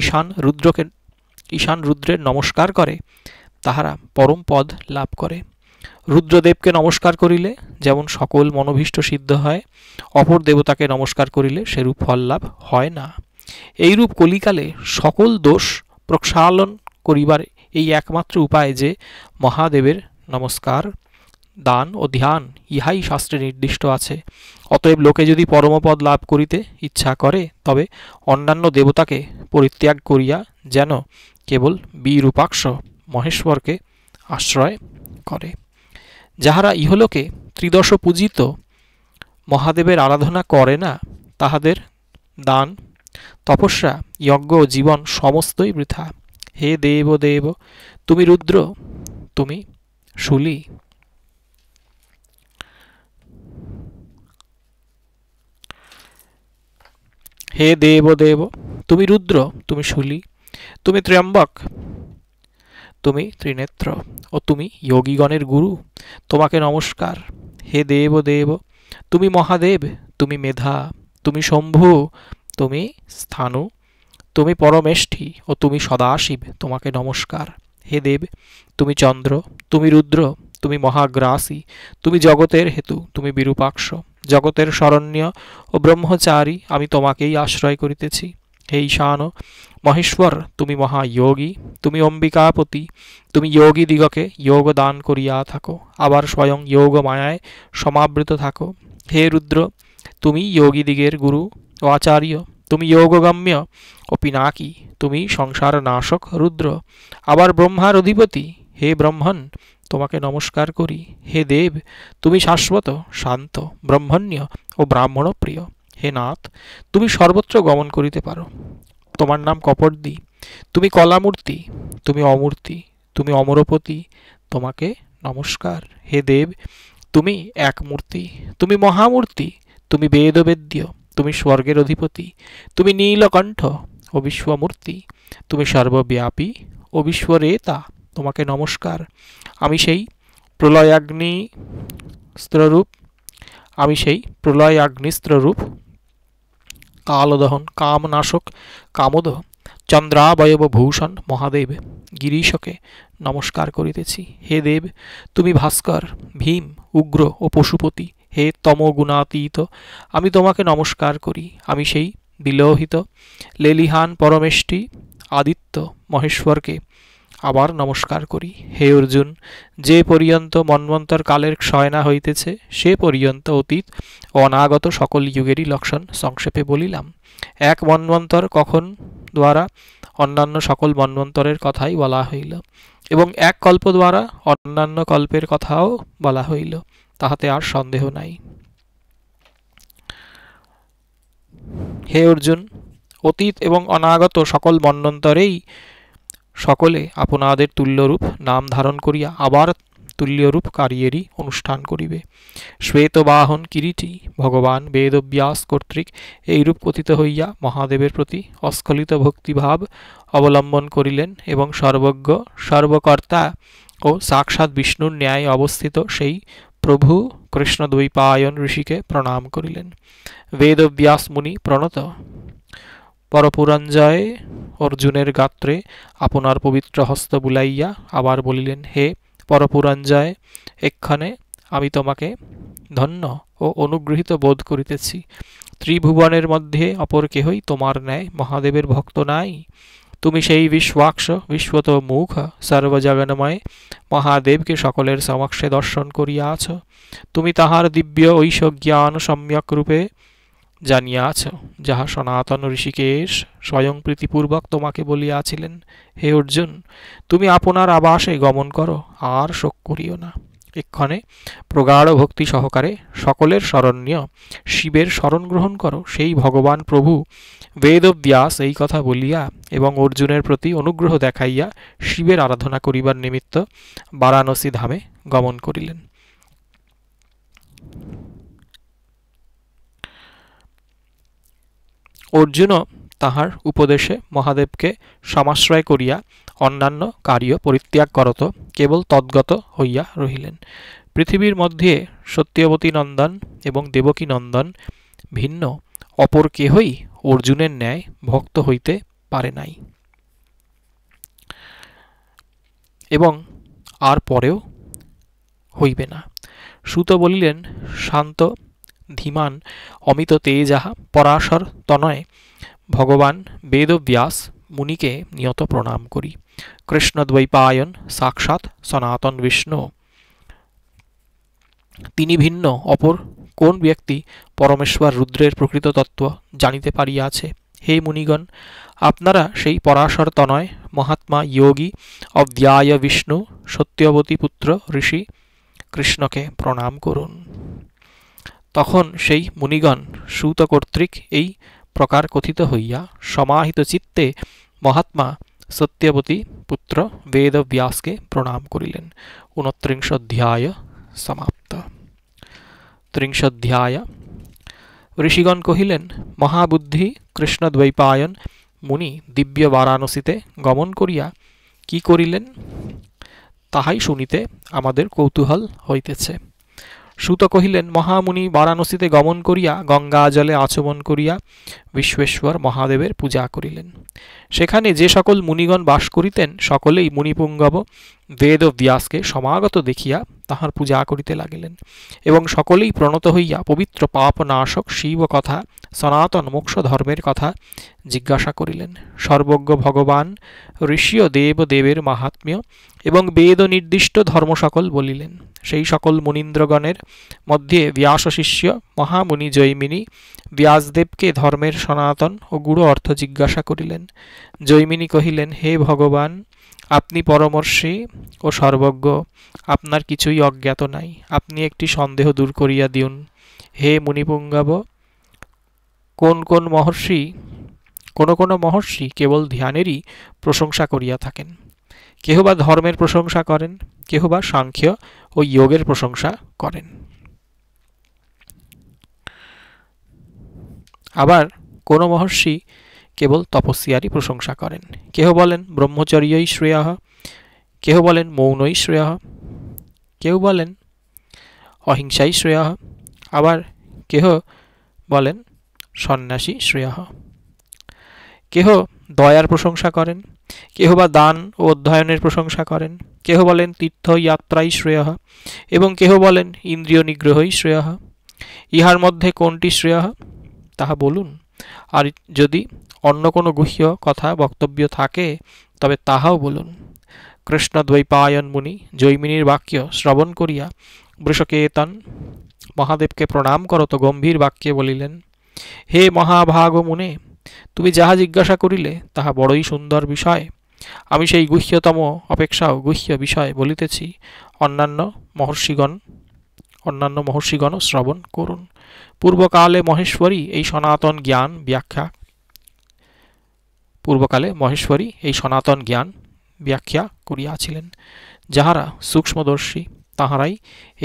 ঈশান রুদ্রকে ঈশান রুদ্রের নমস্কার করে তাহারা পরম পদ লাভ করে রুদ্রদেবকে নমস্কার করিলে যেমন সকল মনোভীষ্ট সিদ্ধ হয় অপর দেবতাকে নমস্কার করিলে সেরূপ ফল লাভ হয় না এইরূপ কলিকালে সকল দোষ প্রসারণ করিবার এই একমাত্র উপায় যে মহাদেবের নমস্কার দান ও ধ্যান ইহাই শাস্ত্রে নির্দিষ্ট আছে অতএব লোকে যদি পরমপদ লাভ করিতে ইচ্ছা করে তবে অন্যান্য দেবতাকে পরিত্যাগ করিয়া যেন কেবল বীরূপাক্ষ মহেশ্বরকে আশ্রয় করে যাহারা ইহলোকে ত্রিদশ পূজিত মহাদেবের আরাধনা করে না তাহাদের দান তপস্যা যজ্ঞ জীবন সমস্তই বৃথা হে দেব দেব তুমি রুদ্র তুমি শুলি হে দেব দেব তুমি রুদ্র তুমি শুলি তুমি ত্র্যম্বক তুমি ত্রিনেত্র ও তুমি যোগীগণের গুরু তোমাকে নমস্কার হে দেব দেব তুমি মহাদেব তুমি মেধা তুমি শম্ভু তুমি স্থানু তুমি পরমেষ্ঠি ও তুমি সদাশিব তোমাকে নমস্কার হে দেব তুমি চন্দ্র তুমি রুদ্র তুমি মহাগ্রাসী তুমি জগতের হেতু তুমি বিরূপাক্ষ জগতের শরণ্য ও ব্রহ্মচারী আমি তোমাকেই আশ্রয় করিতেছি হে ঈশান মহেশ্বর তুমি মহায়োগী তুমি অম্বিকাপতি তুমি যোগী দিগকে যোগদান করিয়া থাকো আবার স্বয়ং যোগ মায়ায় সমাবৃত থাকো হে রুদ্র তুমি যোগীদিগের গুরু ও আচার্য তুমি যোগগম্য ও পিনাকি তুমি সংসার নাশক রুদ্র আবার ব্রহ্মার অধিপতি হে ব্রহ্মণ তোমাকে নমস্কার করি হে দেব তুমি শাশ্বত শান্ত ব্রহ্মণ্য ও ব্রাহ্মণ প্রিয় হে নাথ তুমি সর্বত্র গমন করিতে পারো তোমার নাম কপর্দি তুমি কলামূর্তি তুমি অমূর্তি তুমি অমরপতি তোমাকে নমস্কার হে দেব তুমি এক মূর্তি তুমি মহামূর্তি তুমি বেদবেদ্য তুমি স্বর্গের অধিপতি তুমি নীলকণ্ঠ ও বিশ্বমূর্তি তুমি সর্বব্যাপী ও বিশ্বরেতা তোমাকে নমস্কার আমি সেই প্রলয়াগ্নি স্ত্ররূপ আমি সেই প্রলয়াগ্নিস্ত্ররূপ কালদহন কামনাশক কামদহ চন্দ্রাবয়ব ভূষণ মহাদেব গিরিশকে নমস্কার করিতেছি হে দেব তুমি ভাস্কর ভীম উগ্র ও পশুপতি হে তমগুণাতীত আমি তোমাকে নমস্কার করি আমি সেই বিলোহিত লেলিহান পরমেষ্টি আদিত্য মহেশ্বরকে আবার নমস্কার করি হে অর্জুন যে পর্যন্ত মন্বন্তর কালের ক্ষয় হইতেছে সে পর্যন্ত অতীত অনাগত সকল যুগেরই লক্ষণ সংক্ষেপে বলিলাম এক মন্বন্তর কখন দ্বারা অন্যান্য সকল মন্বন্তরের কথাই বলা হইল এবং এক কল্প দ্বারা অন্যান্য কল্পের কথাও বলা হইল তাহাতে আর সন্দেহ নাই হে অর্জুন অতীত এবং অনাগত সকল মন্বন্তরেই সকলে আপনাদের তুল্যরূপ নাম ধারণ করিয়া আবার তুল্যরূপ কারিয়েরই অনুষ্ঠান করিবে শ্বেতবাহন কিরিটি ভগবান বেদব্যাস কর্তৃক এইরূপ কথিত হইয়া মহাদেবের প্রতি অস্খলিত ভক্তিভাব অবলম্বন করিলেন এবং সর্বজ্ঞ সর্বকর্তা ও সাক্ষাৎ বিষ্ণুর ন্যায় অবস্থিত সেই প্রভু কৃষ্ণদ্বৈপায়ন ঋষিকে প্রণাম করিলেন বেদব্যাস মুনি প্রণত পরপুরঞ্জয় অর্জুনের গাত্রে আপনার পবিত্র হস্ত বুলাইয়া আবার বলিলেন হে পরপুরঞ্জয় এক্ষণে আমি তোমাকে ধন্য ও অনুগৃহীত বোধ করিতেছি ত্রিভুবনের মধ্যে অপর কেহই তোমার ন্যায় মহাদেবের ভক্ত নাই তুমি সেই বিশ্বাক্ষ বিশ্বত মুখ সর্বজাগনময় মহাদেবকে সকলের সমক্ষে দর্শন করিয়াছ তুমি তাহার দিব্য ঐশ্বজ্ঞান সম্যক রূপে জানিয়াছ যাহা সনাতন ঋষিকেশ স্বয়ং প্রীতিপূর্বক তোমাকে বলিয়াছিলেন হে অর্জুন তুমি আপনার আবাসে গমন করো আর শোক করিও না এক্ষণে প্রগাঢ় ভক্তি সহকারে সকলের শরণ্য শিবের শরণ গ্রহণ করো সেই ভগবান প্রভু বেদব্যাস এই কথা বলিয়া এবং অর্জুনের প্রতি অনুগ্রহ দেখাইয়া শিবের আরাধনা করিবার নিমিত্ত বারাণসী ধামে গমন করিলেন অর্জুনও তাহার উপদেশে মহাদেবকে সমাশ্রয় করিয়া অন্যান্য কার্য পরিত্যাগ করত কেবল তদ্গত হইয়া রহিলেন পৃথিবীর মধ্যে সত্যবতী নন্দন এবং দেবকী নন্দন ভিন্ন অপর কেহই অর্জুনের ন্যায় ভক্ত হইতে পারে নাই এবং আর পরেও হইবে না সুত বলিলেন শান্ত ধীমান অমিত তেজাহা পরাশর তনয় ভগবান বেদব্যাস মুনিকে নিয়ত প্রণাম করি কৃষ্ণদ্বৈপায়ন সাক্ষাৎ সনাতন বিষ্ণু তিনি ভিন্ন অপর কোন ব্যক্তি পরমেশ্বর রুদ্রের প্রকৃত তত্ত্ব জানিতে পারিয়াছে হে মুনিগণ আপনারা সেই পরাশর তনয় মহাত্মা যোগী অব্যায় বিষ্ণু সত্যবতী পুত্র ঋষি কৃষ্ণকে প্রণাম করুন তখন সেই মুনিগণ সুত কর্তৃক এই প্রকার কথিত হইয়া সমাহিত চিত্তে মহাত্মা সত্যবতী পুত্র বেদব্যাসকে প্রণাম করিলেন অধ্যায় সমাপ্ত ত্রিংশোধ্যায় ঋষিগণ কহিলেন মহাবুদ্ধি কৃষ্ণদ্বৈপায়ন মুনি দিব্য বারাণসীতে গমন করিয়া কি করিলেন তাহাই শুনিতে আমাদের কৌতূহল হইতেছে সুত কহিলেন মহামুনি বারাণসীতে গমন করিয়া গঙ্গা জলে আচমন করিয়া বিশ্বেশ্বর মহাদেবের পূজা করিলেন সেখানে যে সকল মুনিগণ বাস করিতেন সকলেই মুনিপুঙ্গব বেদ ও ব্যাসকে সমাগত দেখিয়া তাহার পূজা করিতে লাগিলেন এবং সকলেই প্রণত হইয়া পবিত্র পাপ নাশক শিব কথা সনাতন মোক্ষ ধর্মের কথা জিজ্ঞাসা করিলেন সর্বজ্ঞ ভগবান ঋষীয় দেব দেবের মাহাত্ম্য এবং বেদ ও নির্দিষ্ট ধর্ম সকল বলিলেন সেই সকল মুনীন্দ্রগণের মধ্যে ব্যাস শিষ্য মহামুনি জৈমিনী ব্যাসদেবকে ধর্মের সনাতন ও গুরু অর্থ জিজ্ঞাসা করিলেন জৈমিনী কহিলেন হে ভগবান আপনি পরমর্শী ও সর্বজ্ঞ আপনার কিছুই অজ্ঞাত নাই আপনি একটি সন্দেহ দূর করিয়া দিন হে মুনিপুঙ্গাব কোন কোন মহর্ষি কোন কোন মহর্ষি কেবল ধ্যানেরই প্রশংসা করিয়া থাকেন কেহ বা ধর্মের প্রশংসা করেন কেহ বা সাংখ্য ও যোগের প্রশংসা করেন আবার কোনো মহর্ষি কেবল তপস্যারই প্রশংসা করেন কেহ বলেন ব্রহ্মচর্যই শ্রেয়াহ কেহ বলেন মৌনই শ্রেয়াহ কেউ বলেন অহিংসাই শ্রেয়াহ আবার কেহ বলেন সন্ন্যাসী শ্রেয়াহ কেহ দয়ার প্রশংসা করেন কেহ বা দান ও অধ্যয়নের প্রশংসা করেন কেহ বলেন তীর্থ যাত্রাই শ্রেয় এবং কেহ বলেন ইন্দ্রিয় নিগ্রহই শ্রেয় ইহার মধ্যে কোনটি শ্রেয় তাহা বলুন আর যদি অন্য কোনো গুহ্য কথা বক্তব্য থাকে তবে তাহাও বলুন কৃষ্ণ দ্বৈপায়ন মুনি জৈমিনীর বাক্য শ্রবণ করিয়া বৃষকেতন মহাদেবকে প্রণাম করত গম্ভীর বাক্যে বলিলেন হে মহাভাগ মুনে তুমি যাহা জিজ্ঞাসা করিলে তাহা বড়ই সুন্দর বিষয় আমি সেই গুহ্যতম অপেক্ষাও গুহ্য বিষয় বলিতেছি অন্যান্য মহর্ষিগণ অন্যান্য মহর্ষিগণ শ্রবণ করুন পূর্বকালে মহেশ্বরী এই সনাতন জ্ঞান ব্যাখ্যা পূর্বকালে মহেশ্বরী এই সনাতন জ্ঞান ব্যাখ্যা করিয়াছিলেন যাহারা সূক্ষ্মদর্শী তাহারাই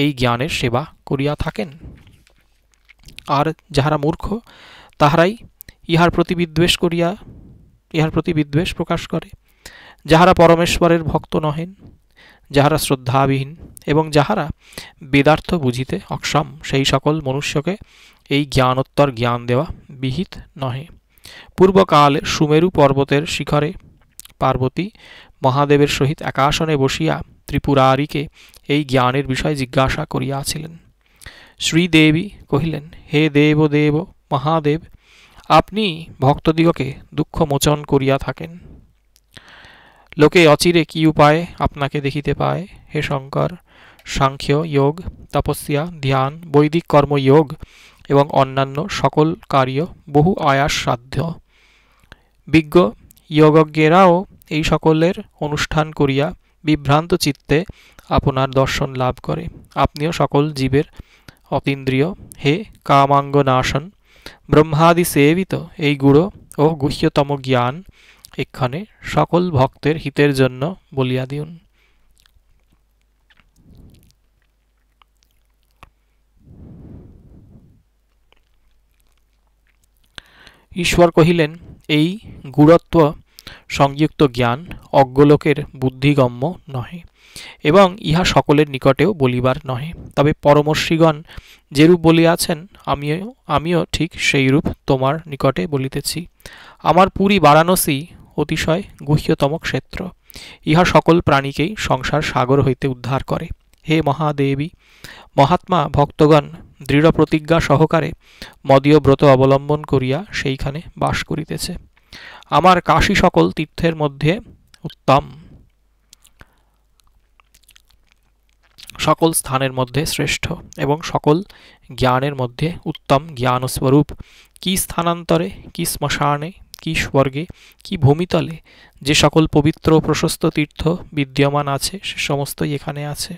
এই জ্ঞানের সেবা করিয়া থাকেন আর যাহারা মূর্খ তাহারাই ইহার প্রতি বিদ্বেষ করিয়া ইহার প্রতি বিদ্বেষ প্রকাশ করে যাহারা পরমেশ্বরের ভক্ত নহেন যাহারা শ্রদ্ধাবিহীন এবং যাহারা বেদার্থ বুঝিতে অক্ষম সেই সকল মনুষ্যকে এই জ্ঞানোত্তর জ্ঞান দেওয়া বিহিত নহে পূর্বকালে সুমেরু পর্বতের শিখরে পার্বতী মহাদেবের সহিত একাশনে বসিয়া ত্রিপুরারীকে এই জ্ঞানের বিষয় জিজ্ঞাসা করিয়াছিলেন শ্রীদেবী কহিলেন হে দেব দেব মহাদেব আপনি ভক্তদিগকে দুঃখ মোচন করিয়া থাকেন লোকে অচিরে কি উপায় আপনাকে দেখিতে পায় হে শঙ্কর সাংখ্য যোগ তপস্যা ধ্যান বৈদিক কর্মযোগ এবং অন্যান্য সকল কার্য বহু আয়াস সাধ্য বিজ্ঞ যোগজ্ঞেরাও এই সকলের অনুষ্ঠান করিয়া বিভ্রান্ত চিত্তে আপনার দর্শন লাভ করে আপনিও সকল জীবের অতীন্দ্রিয় হে কামাঙ্গনাশন নাশন ব্রহ্মাদি সেবিত এই গুড়ো ও গুহ্যতম জ্ঞান এক্ষণে সকল ভক্তের হিতের জন্য বলিয়া দিউন ঈশ্বর কহিলেন এই গুরত্ব সংযুক্ত জ্ঞান অজ্ঞলোকের বুদ্ধিগম্য নহে এবং ইহা সকলের নিকটেও বলিবার নহে তবে পরমর্ষিগণ যেরূপ বলিয়াছেন আমিও আমিও ঠিক সেইরূপ তোমার নিকটে বলিতেছি আমার পুরী বারাণসী অতিশয় গুহ্যতম ক্ষেত্র ইহা সকল প্রাণীকেই সংসার সাগর হইতে উদ্ধার করে হে মহাদেবী মহাত্মা ভক্তগণ দৃঢ় প্রতিজ্ঞা সহকারে মদীয় ব্রত অবলম্বন করিয়া সেইখানে বাস করিতেছে আমার কাশী সকল তীর্থের মধ্যে উত্তম সকল স্থানের মধ্যে শ্রেষ্ঠ এবং সকল জ্ঞানের মধ্যে উত্তম জ্ঞানস্বরূপ কি স্থানান্তরে কি শ্মশানে কি স্বর্গে কি ভূমিতলে যে সকল পবিত্র প্রশস্ত তীর্থ বিদ্যমান আছে সে সমস্তই এখানে আছে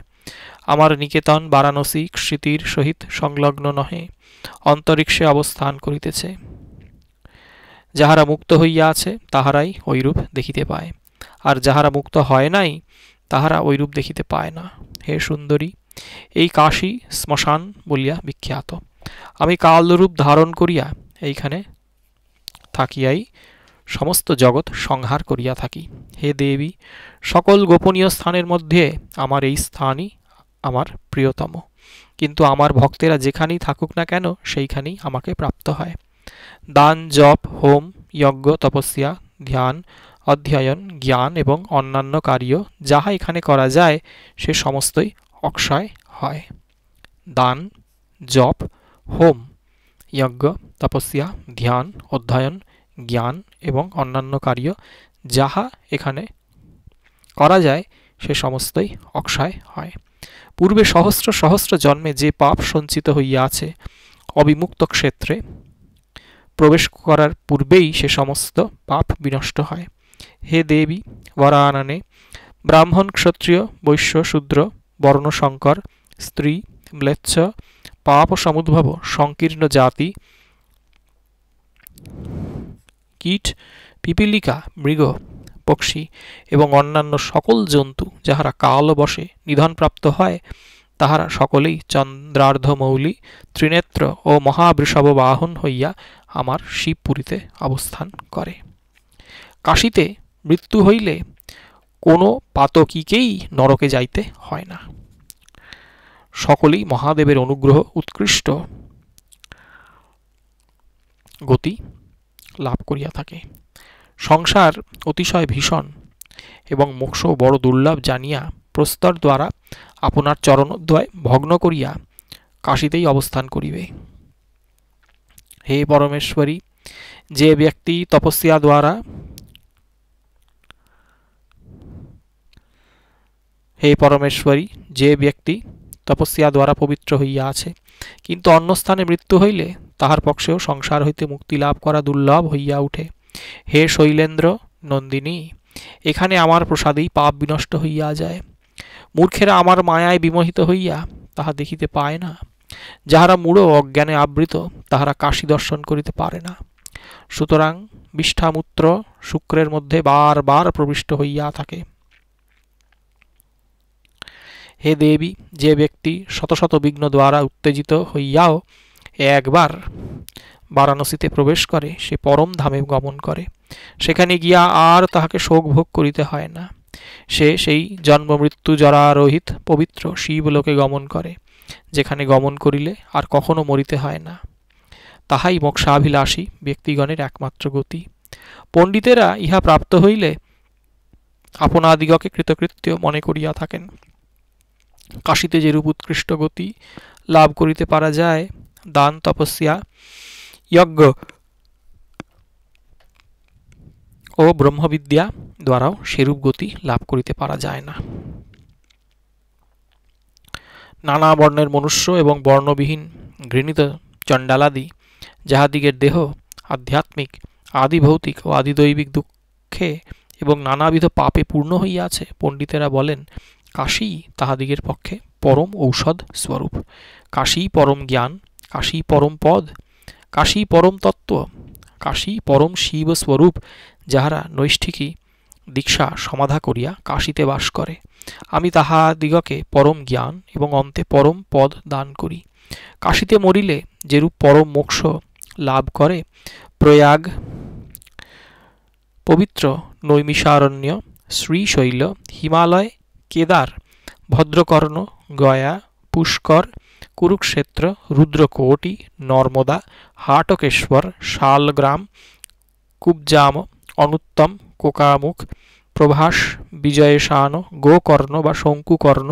আমার নিকেতন বারাণসী স্মৃতির সহিত সংলগ্ন নহে অন্তরিক্ষে অবস্থান করিতেছে যাহারা মুক্ত হইয়া আছে তাহারাই ঐরূপ দেখিতে পায় আর যাহারা মুক্ত হয় নাই তাহারা ঐরূপ দেখিতে পায় না হে সুন্দরী এই কাশী শ্মশান বলিয়া বিখ্যাত আমি কালরূপ ধারণ করিয়া এইখানে থাকিয়াই সমস্ত জগৎ সংহার করিয়া থাকি হে দেবী সকল গোপনীয় স্থানের মধ্যে আমার এই স্থানই আমার প্রিয়তম কিন্তু আমার ভক্তেরা যেখানেই থাকুক না কেন সেইখানেই আমাকে প্রাপ্ত হয় দান জপ হোম যজ্ঞ তপস্যা ধ্যান অধ্যয়ন জ্ঞান এবং অন্যান্য কার্য যাহা এখানে করা যায় সে সমস্তই অক্ষয় হয় দান জপ হোম যজ্ঞ তপস্যা ধ্যান অধ্যয়ন জ্ঞান এবং অন্যান্য কার্য যাহা এখানে করা যায় সে সমস্তই অক্ষয় হয় পূর্বে সহস্র সহস্র জন্মে যে পাপ সঞ্চিত হইয়া আছে অবিমুক্ত ক্ষেত্রে প্রবেশ করার পূর্বেই সে সমস্ত পাপ বিনষ্ট হয় হে দেবী বরাননে ব্রাহ্মণ ক্ষত্রিয় বৈশ্য শূদ্র বর্ণশঙ্কর স্ত্রী ম্লেচ্ছ পাপ সমুদ্ভব সংকীর্ণ জাতি কীট পিপিলিকা মৃগ পক্ষী এবং অন্যান্য সকল জন্তু যাহারা কাল বসে নিধনপ্রাপ্ত হয় তাহারা সকলেই চন্দ্রার্ধমৌলি ত্রিনেত্র ও মহাবৃষভ বাহন হইয়া আমার শিবপুরীতে অবস্থান করে কাশীতে মৃত্যু হইলে কোনো পাতকিকেই নরকে যাইতে হয় না সকলেই মহাদেবের অনুগ্রহ উৎকৃষ্ট গতি লাভ করিয়া থাকে সংসার অতিশয় ভীষণ এবং মোক্ষ বড় দুর্লভ জানিয়া প্রস্তর দ্বারা আপনার চরণোদ্বয় ভগ্ন করিয়া কাশিতেই অবস্থান করিবে হে পরমেশ্বরী যে ব্যক্তি তপস্যা দ্বারা হে পরমেশ্বরী যে ব্যক্তি তপস্যা দ্বারা পবিত্র হইয়া আছে কিন্তু অন্য স্থানে মৃত্যু হইলে তাহার পক্ষেও সংসার হইতে মুক্তি লাভ করা দুর্লভ হইয়া উঠে হে শৈলেন্দ্র নন্দিনী এখানে আমার প্রসাদেই পাপ বিনষ্ট হইয়া যায় মূর্খেরা আমার মায়ায় বিমোহিত হইয়া তাহা দেখিতে পায় না যাহারা মূঢ় অজ্ঞানে আবৃত তাহারা কাশী দর্শন করিতে পারে না সুতরাং বিষ্ঠামূত্র শুক্রের মধ্যে বারবার প্রবিষ্ট হইয়া থাকে হে দেবী যে ব্যক্তি শত শত বিঘ্ন দ্বারা উত্তেজিত হইয়াও একবার বারাণসীতে প্রবেশ করে সে পরম ধামে গমন করে সেখানে গিয়া আর তাহাকে শোক ভোগ করিতে হয় না সে সেই জন্ম মৃত্যু জরারোহিত পবিত্র শিবলোকে গমন করে যেখানে গমন করিলে আর কখনো মরিতে হয় না তাহাই মোক্ষাভিলাষী ব্যক্তিগণের একমাত্র গতি পণ্ডিতেরা ইহা প্রাপ্ত হইলে আপনাদিগকে কৃতকৃত্য মনে করিয়া থাকেন কাশিতে যেরূপ উৎকৃষ্ট গতি লাভ করিতে পারা যায় দান তপস্যা যজ্ঞ ও ব্রহ্মবিদ্যা দ্বারাও সেরূপ গতি লাভ করিতে পারা যায় না নানা বর্ণের মনুষ্য এবং বর্ণবিহীন ঘৃণিত চণ্ডালাদি যাহাদিগের দেহ আধ্যাত্মিক আদি ভৌতিক ও আদিদৈবিক দুঃখে এবং নানাবিধ পাপে পূর্ণ হইয়াছে পণ্ডিতেরা বলেন কাশী তাহাদিগের পক্ষে পরম ঔষধ স্বরূপ কাশী পরম জ্ঞান কাশী পরম পদ কাশী পরম তত্ত্ব কাশী পরম শিব স্বরূপ যাহারা নৈষ্ঠিকী দীক্ষা সমাধা করিয়া কাশীতে বাস করে আমি তাহাদিগকে পরম জ্ঞান এবং অন্তে পরম পদ দান করি কাশীতে মরিলে যেরূপ পরম মোক্ষ লাভ করে প্রয়াগ পবিত্র নৈমিষারণ্য শ্রীশৈল হিমালয় কেদার ভদ্রকর্ণ গয়া পুষ্কর কুরুক্ষেত্র রুদ্রকোটি নর্মদা হাটকেশ্বর শালগ্রাম কুবজাম অনুত্তম কোকামুখ প্রভাস বিজয়শান গোকর্ণ বা শঙ্কুকর্ণ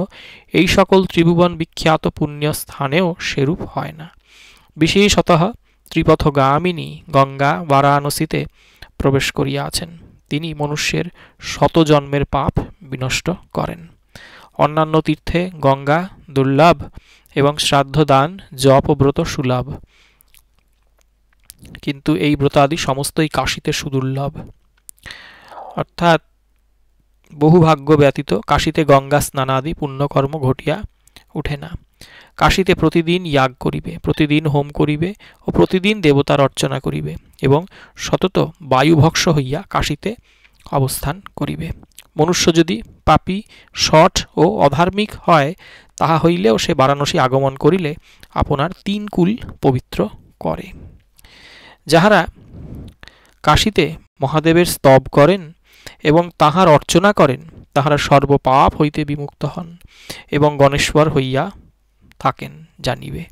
এই সকল ত্রিভুবন বিখ্যাত পুণ্যস্থানেও সেরূপ হয় না বিশেষত ত্রিপথগামিনী গঙ্গা বারাণসীতে প্রবেশ করিয়াছেন তিনি মনুষ্যের শতজন্মের পাপ বিনষ্ট করেন অন্যান্য তীর্থে গঙ্গা দুর্লভ এবং শ্রাদ্ধদান জপ ব্রত সুলভ কিন্তু এই ব্রত আদি সমস্তই কাশিতে সুদুর্লভ অর্থাৎ বহু ভাগ্য ব্যতীত কাশিতে গঙ্গা স্নানাদি পুণ্যকর্ম ঘটিয়া উঠে না কাশিতে প্রতিদিন ইয়াগ করিবে প্রতিদিন হোম করিবে ও প্রতিদিন দেবতার অর্চনা করিবে এবং সতত বায়ুভক্স হইয়া কাশিতে অবস্থান করিবে মনুষ্য যদি পাপী সঠ ও অধার্মিক হয় তাহা হইলেও সে বারাণসী আগমন করিলে আপনার তিন কুল পবিত্র করে যাহারা কাশীতে মহাদেবের স্তব করেন এবং তাহার অর্চনা করেন তাহারা সর্বপাপ হইতে বিমুক্ত হন এবং গণেশ্বর হইয়া থাকেন জানিবে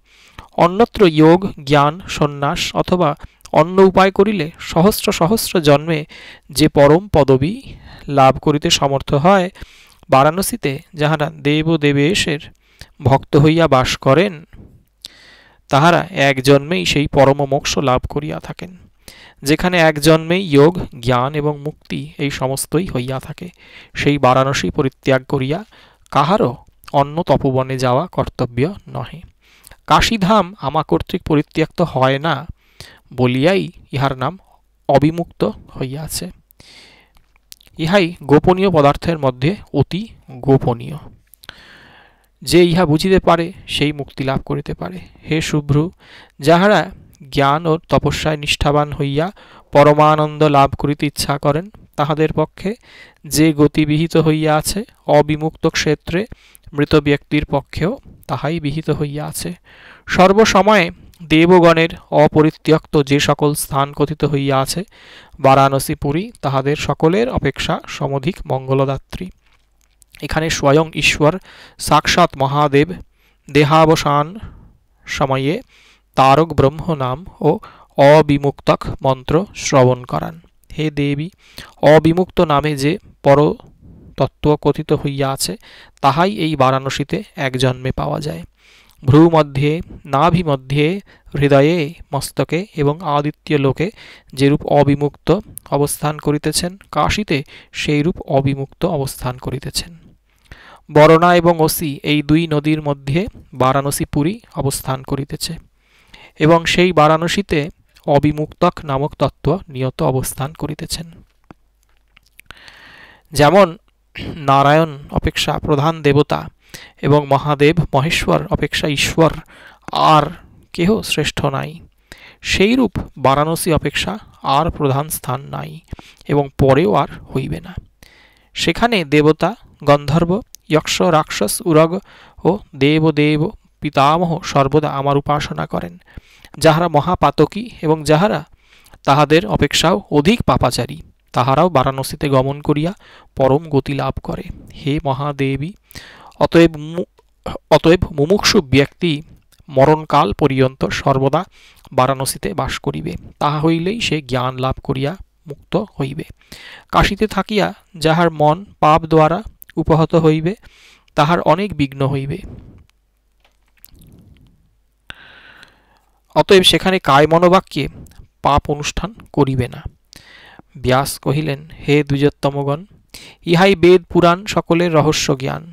অন্যত্র যোগ জ্ঞান সন্ন্যাস অথবা অন্য উপায় করিলে সহস্র সহস্র জন্মে যে পরম পদবী লাভ করিতে সমর্থ হয় বারাণসীতে যাহারা দেব দেবেশের ভক্ত হইয়া বাস করেন তাহারা এক জন্মেই সেই পরম মোক্ষ লাভ করিয়া থাকেন যেখানে এক জন্মেই যোগ জ্ঞান এবং মুক্তি এই সমস্তই হইয়া থাকে সেই বারাণসী পরিত্যাগ করিয়া কাহারও অন্য তপবনে যাওয়া কর্তব্য নহে কাশীধাম আমা কর্তৃক পরিত্যক্ত হয় না বলিয়াই ইহার নাম অবিমুক্ত হইয়াছে ইহাই গোপনীয় পদার্থের মধ্যে অতি গোপনীয় যে ইহা বুঝিতে পারে সেই মুক্তি লাভ করিতে পারে হে শুভ্র যাহারা জ্ঞান ও তপস্যায় নিষ্ঠাবান হইয়া পরমানন্দ লাভ করিতে ইচ্ছা করেন তাহাদের পক্ষে যে গতিবিহিত হইয়া আছে অবিমুক্ত ক্ষেত্রে মৃত ব্যক্তির পক্ষেও তাহাই বিহিত হইয়া আছে সর্বসময়ে দেবগণের অপরিত্যক্ত যে সকল স্থান কথিত হইয়া আছে বারাণসী পুরী তাহাদের সকলের অপেক্ষা সমধিক মঙ্গলদাত্রী এখানে স্বয়ং ঈশ্বর সাক্ষাৎ মহাদেব দেহাবসান সময়ে তারক ব্রহ্ম নাম ও অবিমুক্তক মন্ত্র শ্রবণ করান হে দেবী অবিমুক্ত নামে যে পর তত্ত্ব কথিত হইয়া আছে তাহাই এই বারাণসীতে এক জন্মে পাওয়া যায় ভ্রুমধ্যে নাভিমধ্যে হৃদয়ে মস্তকে এবং আদিত্য লোকে যেরূপ অবিমুক্ত অবস্থান করিতেছেন কাশিতে সেইরূপ অবিমুক্ত অবস্থান করিতেছেন বরণা এবং অসি এই দুই নদীর মধ্যে বারাণসী পুরী অবস্থান করিতেছে এবং সেই বারাণসীতে অবিমুক্তক নামক তত্ত্ব নিয়ত অবস্থান করিতেছেন যেমন নারায়ণ অপেক্ষা প্রধান দেবতা এবং মহাদেব মহেশ্বর অপেক্ষা ঈশ্বর আর কেহ শ্রেষ্ঠ নাই সেইরূপ বারাণসী অপেক্ষা আর প্রধান স্থান নাই এবং পরেও আর হইবে না সেখানে দেবতা গন্ধর্ব যক্ষ রাক্ষস উরগ ও দেবদেব পিতামহ সর্বদা আমার উপাসনা করেন যাহারা মহাপাতকী এবং যাহারা তাহাদের অপেক্ষাও অধিক পাপাচারী তাহারাও বারাণসীতে গমন করিয়া পরম গতি লাভ করে হে মহাদেবী অতএব অতএব মুমুক্ষু ব্যক্তি মরণকাল পর্যন্ত সর্বদা বারাণসীতে বাস করিবে তাহা হইলেই সে জ্ঞান লাভ করিয়া মুক্ত হইবে কাশিতে থাকিয়া যাহার মন পাপ দ্বারা উপহত হইবে তাহার অনেক বিঘ্ন হইবে অতএব সেখানে কায় মনোবাক্যে পাপ অনুষ্ঠান করিবে না ব্যাস কহিলেন হে দুজত্তমগণ ইহাই বেদ পুরাণ সকলের রহস্য জ্ঞান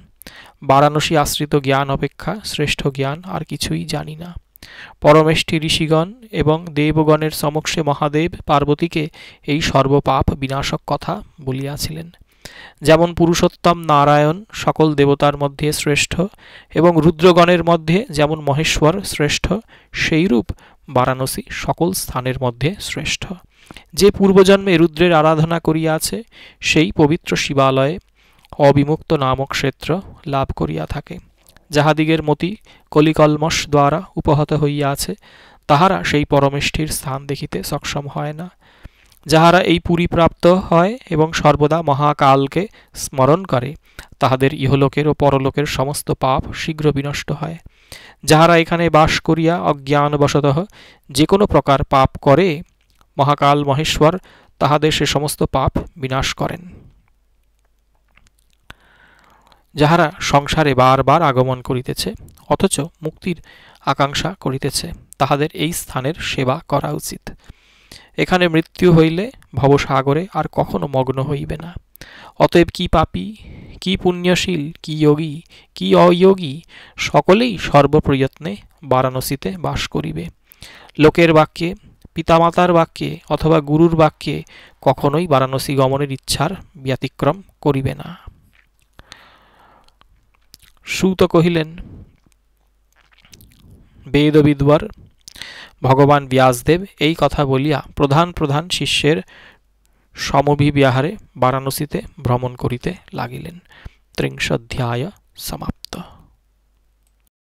বারাণসী আশ্রিত জ্ঞান অপেক্ষা শ্রেষ্ঠ জ্ঞান আর কিছুই জানি না পরমেষ্ঠি ঋষিগণ এবং দেবগণের সমক্ষে মহাদেব পার্বতীকে এই সর্বপাপ বিনাশক কথা বলিয়াছিলেন যেমন পুরুষোত্তম নারায়ণ সকল দেবতার মধ্যে শ্রেষ্ঠ এবং রুদ্রগণের মধ্যে যেমন মহেশ্বর শ্রেষ্ঠ সেইরূপ বারাণসী সকল স্থানের মধ্যে শ্রেষ্ঠ যে পূর্বজন্মে রুদ্রের আরাধনা করিয়াছে সেই পবিত্র শিবালয়ে অবিমুক্ত নামক ক্ষেত্র লাভ করিয়া থাকে যাহাদিগের মতি কলিকলমস দ্বারা উপহত হইয়া আছে তাহারা সেই পরমেষ্ঠির স্থান দেখিতে সক্ষম হয় না যাহারা এই পুরীপ্রাপ্ত হয় এবং সর্বদা মহাকালকে স্মরণ করে তাহাদের ইহলোকের ও পরলোকের সমস্ত পাপ শীঘ্র বিনষ্ট হয় যাহারা এখানে বাস করিয়া অজ্ঞানবশত যে কোনো প্রকার পাপ করে মহাকাল মহেশ্বর তাহাদের সে সমস্ত পাপ বিনাশ করেন যাহারা সংসারে বারবার আগমন করিতেছে অথচ মুক্তির আকাঙ্ক্ষা করিতেছে তাহাদের এই স্থানের সেবা করা উচিত এখানে মৃত্যু হইলে ভবসাগরে আর কখনো মগ্ন হইবে না অতএব কি পাপি কি পুণ্যশীল কি যোগী কি অয়োগী সকলেই সর্বপ্রয়ত্নে বারাণসীতে বাস করিবে লোকের বাক্যে পিতামাতার বাক্যে অথবা গুরুর বাক্যে কখনোই বারাণসী গমনের ইচ্ছার ব্যতিক্রম করিবে না সুত কহিলেন বেদবিদ্বর ভগবান ব্যাসদেব এই কথা বলিয়া প্রধান প্রধান শিষ্যের সমভিবিহারে বারাণসীতে ভ্রমণ করিতে লাগিলেন ত্রিংশাধ্যায় সমাপ্ত